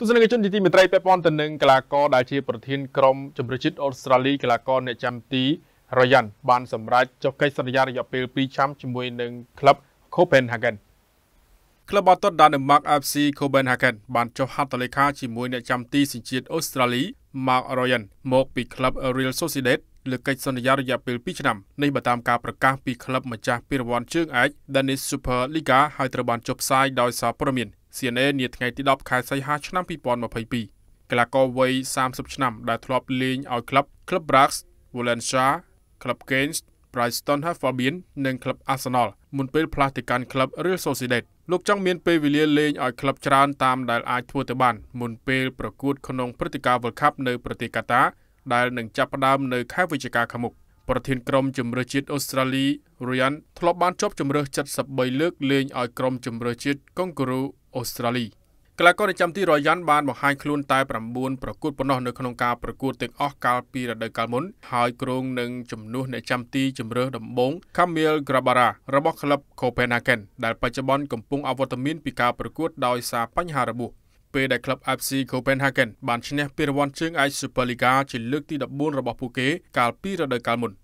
ទស្សនិកជនទីមេត្រីពាក់ព័ន្ធទៅនឹងកីឡាករដែលជាប្រធានក្រុមជម្រើសជាតិអូស្ត្រាលីកីឡាករអ្នកចាំទីរយ៉ាន់បានសម្រេចចុះកិច្ចសន្យារយៈពេល2ឆ្នាំជាមួយនឹងក្លឹប Copenhagen ក្លឹបបាល់ទាត់ដានម៉ាក FC Copenhagen បានចុះហត្ថលេខាជាមួយអ្នកចាំទីសញ្ជាតិអូស្ត្រាលី Mark Ryan មកពីក្លឹប Real Sociedad លើកិច្ចសន្យារយៈពេល2ឆ្នាំនេះបើតាមការប្រកាសពីក្លឹបម្ចាស់ពានរង្វាន់ជើងឯក Danish Superliga ហើយត្រូវបានចុះផ្សាយដោយសារព័ត៌មាន CNN នាថ្ងៃទី10ខែសីហាឆ្នាំ2022កីឡាករវ័យ30ឆ្នាំដែលធ្លាប់លេងឲ្យក្លឹប Club Brax, Valencia, Club Gens, Brighton Hove Albion និង Club Arsenal មុនពេលផ្លាស់ទៅកាន់ Club Real Sociedad លោកចង់មានពេលវេលាលេងឲ្យក្លឹបច្រើនតាមដែលអាចធ្វើទៅបានមុនពេលប្រកួត ក្នុងព្រឹត្តិការណ៍ World Cup នៅប្រទេសកាតាដែលនឹងចាប់ផ្ដើមនៅខែវិច្ឆិកាខាងមុខប្រធានក្រុមជំនឿជាតិអូស្ត្រាលី Ryan ធ្លាប់បានជាប់ជំនឿ73លើកលេងឲ្យក្រុមជំនឿជាតិ Kangaroo អូស្ត្រាលីកីឡាករប្រចាំទីរយ៉ាន់បានបង្ហាញខ្លួនតែ9ប្រកួតប៉ុណ្ណោះនៅក្នុងការប្រកួតទាំងអស់កាលពីរដូវកាលមុនហើយគ្រងនឹងជំនួសអ្នកចាំទីជម្រើសដំបូង Camille Grabara របស់ក្លឹប Copenhagen ដែលបច្ចុប្បន្នកំពុងអវត្តមានពីការប្រកួតដោយសារបញ្ហារបួសពេលដែលក្លឹប FC Copenhagen បានឈ្នះពានរង្វាន់ជើងឯក Superliga ជាលើកទី14របស់ពួកគេកាលពីរដូវកាលមុន